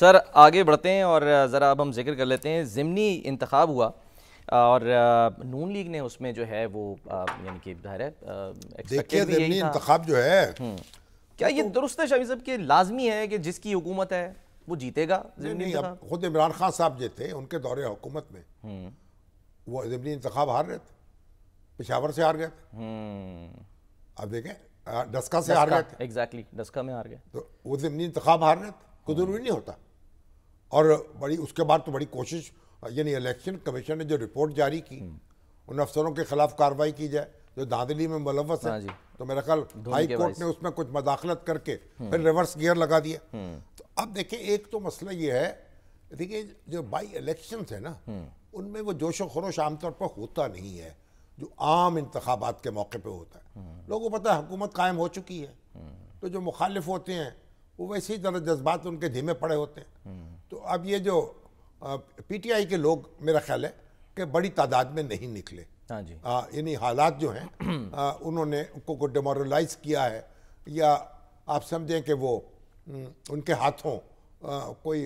Sir आगे बढ़ते हैं और ज़रा अब हम जिक्र कर लेते हैं ज़िमनी इंतखब हुआ और नून लीग ने उसमें जो है वो यानी कि है देखिए ज़िमनी इंतखब जो है हम्म। क्या ये तो दुरुस्त है शबी साहब कि लाजमी है कि जिसकी हुकूमत है वो जीतेगा नहीं, नहीं अब खुद इमरान खान साहब जो थे उनके दौरे हुकूमत में हम्म। वो ज़िमनी इंतखब हार रहे थे पिशावर से हार गए थे हम्म। अब देखें डस्का से हार गए थे एग्जैक्टली डस्का में हार गए तो वो ज़िमनी इंतखब हार रहे थे कोई जरूरी नहीं होता और बड़ी उसके बाद तो बड़ी कोशिश यानी इलेक्शन कमीशन ने जो रिपोर्ट जारी की हम्म। उन अफसरों के खिलाफ कार्रवाई की जाए जो दादली में मुलवस है हाँ तो मेरा ख्याल हाई कोर्ट ने उसमें कुछ मदाखलत करके हम्म। फिर रिवर्स गियर लगा दिया हम्म। तो अब देखिए एक तो मसला ये है देखिए जो बाई इलेक्शन है ना उनमें वो जोश खरोश आमतौर पर होता नहीं है जो आम इंतबात के मौके पर होता है लोगों को पता है हुकूमत कायम हो चुकी है तो जो मुखालिफ होते हैं वो वैसे ही ज़रा जज्बात उनके धीमे पड़े होते हैं हम्म। तो अब ये जो पीटीआई के लोग मेरा ख्याल है कि बड़ी तादाद में नहीं निकले हाँ यानी हालात जो हैं उन्होंने उनको को डिमोरलाइज किया है या आप समझें कि वो उनके हाथों कोई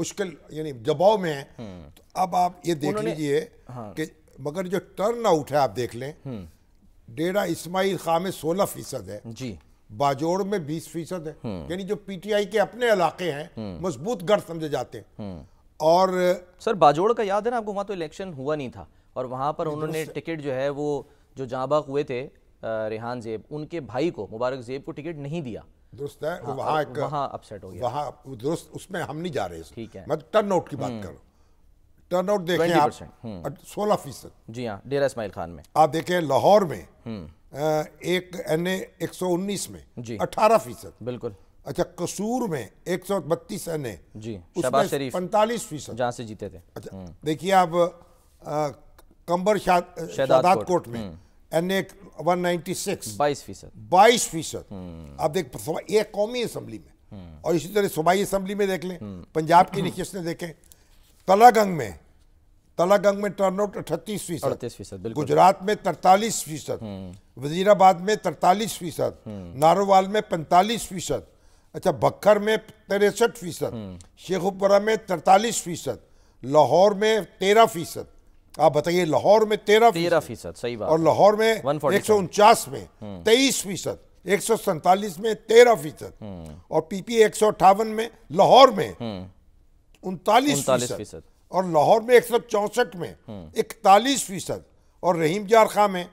मुश्किल यानी दबाव में है हम्म। तो अब आप ये देख लीजिए हाँ। कि मगर जो टर्न आउट है आप देख लें हम्म। डेरा इस्माइल खां में सोलह फीसद है जी बाजोड़ में बीस फीसद है हम्म। यानी जो पीटीआई के अपने इलाके हैं हम्म। मजबूत गढ़ समझे जाते हैं हम्म। और सर बाजोड़ का याद है ना आपको वहां तो इलेक्शन हुआ नहीं था और वहां पर उन्होंने टिकट जो है वो जो जाबाक हुए थे रेहान जेब उनके भाई को मुबारक जेब को टिकट नहीं दिया दुरुस्त है हाँ, वहाँ एक वहाँ अपसेट हो गया वहाँ दुरुस्त उसमें हम नहीं जा रहे ठीक है मैं टर्न आउट की बात करूँ टर्न आउट देखें आप सोलह फीसद जी हाँ डेरा इसमाइल खान में आप देखें लाहौर में एक एन ए एक सौ उन्नीस में अठारह फीसद बिल्कुल अच्छा कसूर में एक सौ बत्तीस एन ए जी पैंतालीस फीसद जहाँ से जीते थे अच्छा हम्म। देखिए आप कंबर शहदाद कोट में हम्म। N A one ninety six बाईस फीसद बाईस फीसद हम्म। आप देख ये कौमी असम्बली में और इसी तरह सूबाई असम्बली में देख लें पंजाब की निशस्तें देखें तलागंग में तलागंग में टर्नआउट अठतीस फीसद गुजरात में तरतालीस फीसद हम्म। वजीराबाद में तरतालीस फीसद हम्म। नारोवाल में पैंतालीस फीसद अच्छा बक्खर में तिरसठ फीसद हम्म। शेखुपुरा में तरतालीस फीसद लाहौर में तेरह फीसद आप बताइए लाहौर में तेरह तेरह फीसद सही बात और लाहौर में एक सौ उनचास में तेईस फीसद एक सौ सैतालीस में तेरह फीसद और पीपी एक सौ अट्ठावन में लाहौर में उनतालीस फीसद और लाहौर में एक में हम्म। इकतालीस फीसद और रहीम जार खां में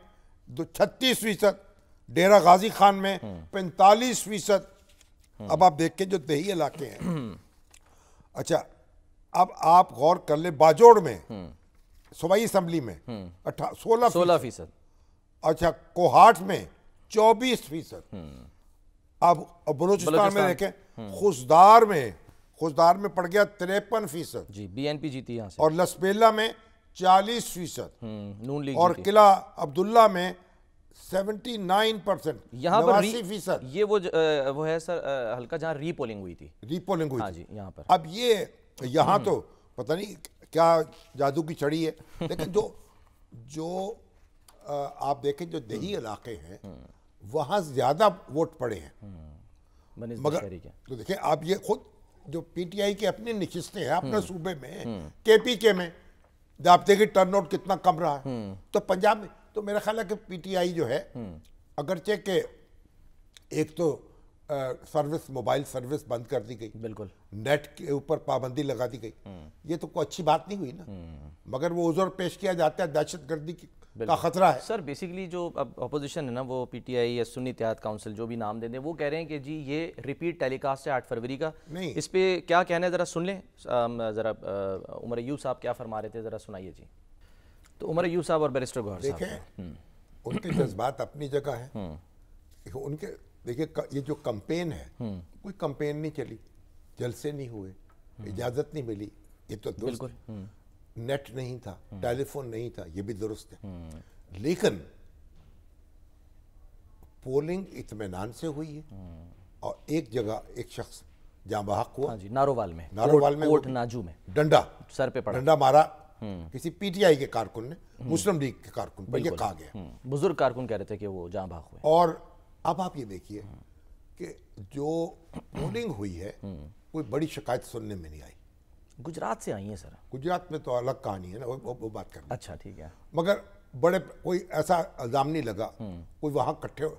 छत्तीस फीसद डेरा गाजी खान में हम्म। पैंतालीस फीसद हम्म। अब आप देखें जो दही इलाके हैं अच्छा अब आप गौर कर ले बाजोड़ में सूबाई असम्बली में अठा सोलह सोलह फीसद अच्छा कोहाट में चौबीस फीसद अब बलोचिस्तान में देखें खुशदार में खुशदार में पड़ गया तिरपन फीसद जी बीएनपी जीती यहाँ और लसबेला में चालीस फीसद हम्म, नून लीग और किला अब्दुल्ला में 79 परसेंट यहाँ पर फीसद ये वो ज, आ, वो है सर हल्का जहाँ रीपोलिंग हुई थी रीपोलिंग हुई हाँ जी यहाँ पर अब ये यहाँ हम्म। तो पता नहीं क्या जादू की चढ़ी है लेकिन जो जो आ, आप देखें जो दही हम्म। इलाके हैं वहाँ ज़्यादा वोट पड़े हैं मगर तो देखिए आप ये खुद जो पीटीआई के अपने निशिस्तें हैं अपने हम्म। सूबे में केपीके हम्म। में आप देखिए टर्न आउट कितना कम रहा है हम्म। तो पंजाब में तो मेरा ख्याल है कि पीटीआई जो है अगरचे के एक तो आ, सर्विस मोबाइल सर्विस बंद कर दी गई बिल्कुल नेट के ऊपर पाबंदी लगा दी गई ये तो कोई अच्छी बात नहीं हुई ना मगर वो उजर पेश किया जाता है दहशत गर्दी की का खतरा है सर बेसिकली जो अब अपोजिशन है ना वो पीटीआई या सुन्नी इतिहाद काउंसिल जो भी नाम दे दें वो कह रहे हैं कि जी ये रिपीट टेलीकास्ट है आठ फरवरी का नहीं इस पर क्या कहना है ज़रा सुन लें ज़रा उमर यू साहब क्या फरमा रहे थे ज़रा सुनाइए जी तो उमर यू साहब और बैरिस्टर गौर देखें हम्म। उनके जज्बात अपनी जगह है हम्म। उनके देखिए ये जो कंपेन है हम्म। कोई कंपेन नहीं चली जलसे नहीं हुए इजाज़त नहीं मिली ये तो बिल्कुल नेट नहीं था हम्म। टेलीफोन नहीं था ये भी दुरुस्त है हम्म। लेकिन पोलिंग इतमान से हुई है हम्म। और एक जगह एक शख्स जहां बहक हुआ हाँ जी नारोवाल में नारोवाल में कोट नाजू में डंडा सर पे पड़ा डंडा मारा किसी पीटीआई के कारकुन ने मुस्लिम लीग के कारकुन पर कहा गया बुजुर्ग कारकुन कह रहे थे कि वो जहां बहक हुए और अब आप ये देखिए कि जो पोलिंग हुई है कोई बड़ी शिकायत सुनने में नहीं आई गुजरात से आई हैं सर गुजरात में तो अलग कहानी है ना वो, वो, वो बात कर अच्छा ठीक है मगर बड़े कोई ऐसा इल्ज़ाम नहीं लगा हम्म। कोई वहाँ इकट्ठे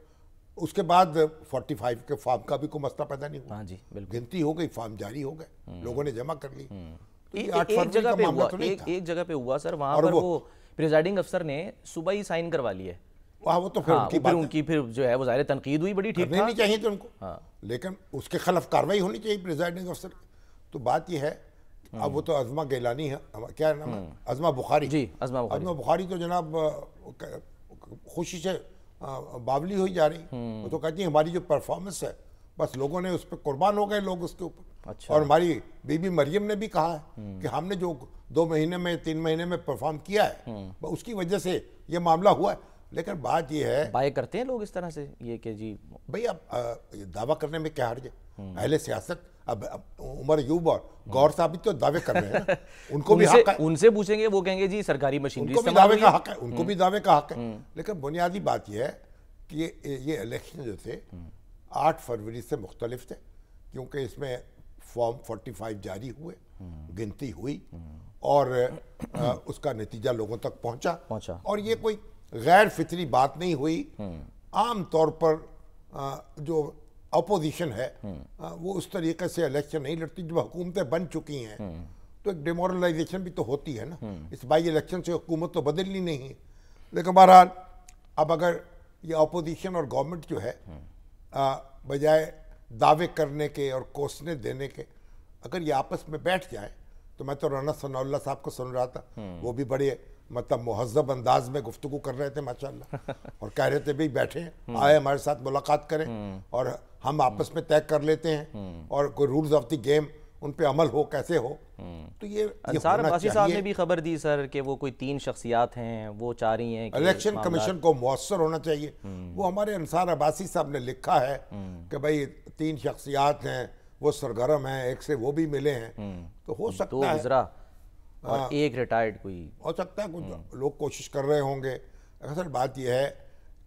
उसके बाद 45 के फार्म का भी कोई मसला पैदा नहीं हुआ हाँ जी बिल्कुल गिनती हो गई फार्म जारी हो गए हम्म। लोगों ने जमा कर ली हम्म। तो ए, ए, एक जगह पे हुआ तो एक, एक जगह पे हुआ सर वहाँ पर वो, वो प्रिजाइडिंग अफसर ने सुबह ही साइन करवा लिया है वो तो फिर हाँ, उनकी फिर उनकी फिर जो है वो जाहिर तनकीद हुई बड़ी ठीक नहीं चाहिए थी उनको हाँ। लेकिन उसके खिलाफ कार्रवाई होनी चाहिए प्रिजाइडिंग अफसर तो बात यह है अब वो तो अजमा गैलानी है क्या नाम है हम्म। अजमा बुखारी जी अजमा बुखारी अजमा बुखारी तो जनाब खुशी से बावली हुई जा रही हम्म। वो तो कहती है हमारी जो परफॉर्मेंस है बस लोगों ने उस पर कुर्बान हो गए लोग उसके ऊपर अच्छा। और हमारी बीबी मरियम ने भी कहा है हम्म। कि हमने जो दो महीने में तीन महीने में परफॉर्म किया है उसकी वजह से ये मामला हुआ है लेकिन बात यह है बाय करते हैं लोग इस तरह से ये कि जी भाई अब दावा करने में क्या हर्ज है अहले सियासत अब, उमर यूब और गौर साहब भी तो दावे कर रहे हैं उनको भी हक है उनसे पूछेंगे वो कहेंगे जी सरकारी मशीनरी उनको भी दावे का हक है उनको हम्म। भी दावे का हक है हम्म। लेकिन बुनियादी बात यह है कि ये इलेक्शन जो थे हम्म। आठ फरवरी से मुख्तलिफ थे क्योंकि इसमें फॉर्म फोर्टी फाइव जारी हुए गिनती हुई और आ, उसका नतीजा लोगों तक पहुंचा पहुंचा और ये कोई गैर फितरी बात नहीं हुई आम तौर पर आ, जो अपोजिशन है हाँ, वो उस तरीके से इलेक्शन नहीं लड़ती जब हुकूमतें बन चुकी हैं तो एक डिमोरलाइजेशन भी तो होती है ना इस बाई इलेक्शन से हुकूमत तो बदलनी नहीं है लेकिन बहरहाल अब अगर ये अपोजिशन और गवर्नमेंट जो है बजाय दावे करने के और कोसने देने के अगर ये आपस में बैठ जाए तो मैं तो राना सनाउल्ला साहब को सुन रहा था वो भी बड़े मतलब महजब अंदाज में गुफ्तु कर रहे थे माशाल्लाह और कह रहे थे भाई बैठे आए हमारे साथ मुलाकात करें हम्म। और हम आपस में तय कर लेते हैं हम्म। और कोई रूल्स ऑफ द गेम उन पे अमल हो कैसे हो हम्म। तो ये साहब ने भी खबर दी सर कि वो कोई तीन शख्सियात हैं वो चाह रही हैं इलेक्शन कमीशन को मौसर होना चाहिए वो हमारे अनसार अब्बासी साहब ने लिखा है कि भाई तीन शख्सियात हैं वो सरगर्म हैं एक से वो भी मिले हैं तो हो सकता है और हाँ। एक रिटायर्ड कोई हो सकता है कुछ हम्म। लोग कोशिश कर रहे होंगे असल बात यह है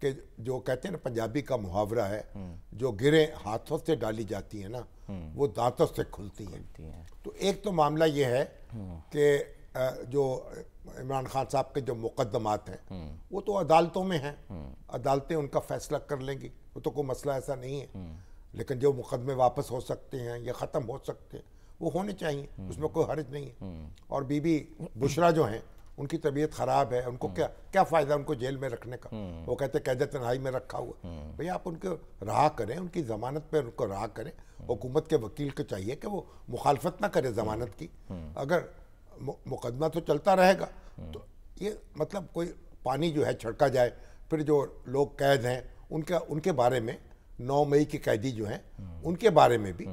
कि जो कहते हैं ना पंजाबी का मुहावरा है हम्म। जो गिरे हाथों से डाली जाती है ना हम्म। वो दांतों से खुलती खुलती है। तो एक तो मामला ये है कि जो इमरान खान साहब के जो मुकदमात हैं वो तो अदालतों में हैं अदालतें उनका फैसला कर लेंगी वो तो कोई मसला ऐसा नहीं है लेकिन जो मुकदमे वापस हो सकते हैं या ख़त्म हो सकते हैं वो होने चाहिए हम्म। उसमें कोई हर्ज नहीं है हम्म। और बीबी बुशरा जो है उनकी तबीयत ख़राब है उनको हम्म। क्या क्या फ़ायदा उनको जेल में रखने का वो कहते कैद तनहाई में रखा हुआ भैया आप उनको रहा करें उनकी ज़मानत पर उनको रहा करें हुकूमत के वकील को चाहिए कि वो मुखालफत ना करे ज़मानत की अगर मुकदमा तो चलता रहेगा तो ये मतलब कोई पानी जो है छिड़का जाए फिर जो लोग कैद हैं उनका उनके बारे में नौ मई की कैदी जो हैं उनके बारे में भी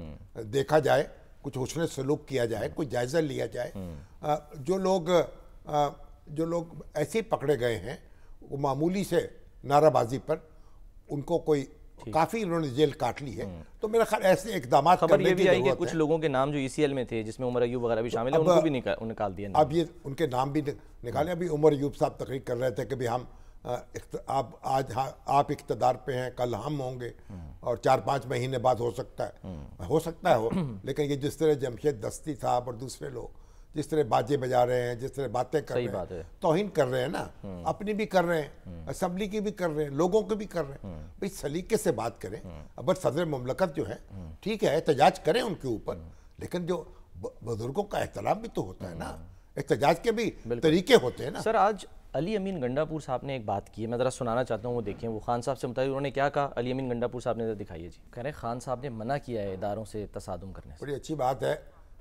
देखा जाए कुछ हुसन सलूक किया जाए हम्म। कुछ जायज़ा लिया जाए हम्म। जो लोग जो लोग ऐसे पकड़े गए हैं वो मामूली से नाराबाजी पर उनको कोई काफी इन्होंने जेल काट ली है हम्म। तो मेरा ख्याल ऐसे इकदाम खबर ये भी आई कि कुछ लोगों के नाम जो ईसीएल e में थे जिसमें उमर अयूब वगैरह भी शामिल है उनको भी निकाल दिया अब ये उनके नाम भी निकाले अभी उमर अयूब साहब तकरीर कर रहे थे कि भाई हम आप आज आप इकतदार पे हैं कल हम होंगे और चार पांच महीने बाद हो सकता है हम्म। हो सकता है हो लेकिन ये जिस तरह जमशेद दस्ती साहब और दूसरे लोग जिस तरह बाजे बजा रहे हैं जिस तरह बातें कर रहे हैं तोहिन कर रहे हैं ना हम्म। अपनी भी कर रहे हैं हम्म। असम्बली की भी कर रहे हैं लोगों की भी कर रहे हैं भाई सलीके से बात करें अब सदर ममलकत जो है ठीक है एहतजाज करें उनके ऊपर लेकिन जो बुजुर्गों का एहतराम भी तो होता है ना एहतजाज के भी तरीके होते हैं ना सर आज अली अमीन गंडापुर साहब ने एक बात की है मैं ज़रा सुनाना चाहता हूँ वो देखें वो खान साहब से मुताबिक उन्होंने क्या कहा अली अमीन गंडापुर साहब ने तो दिखाई है जी कह रहे खान साहब ने मना किया है इदारों से तसादम करने से बड़ी अच्छी बात है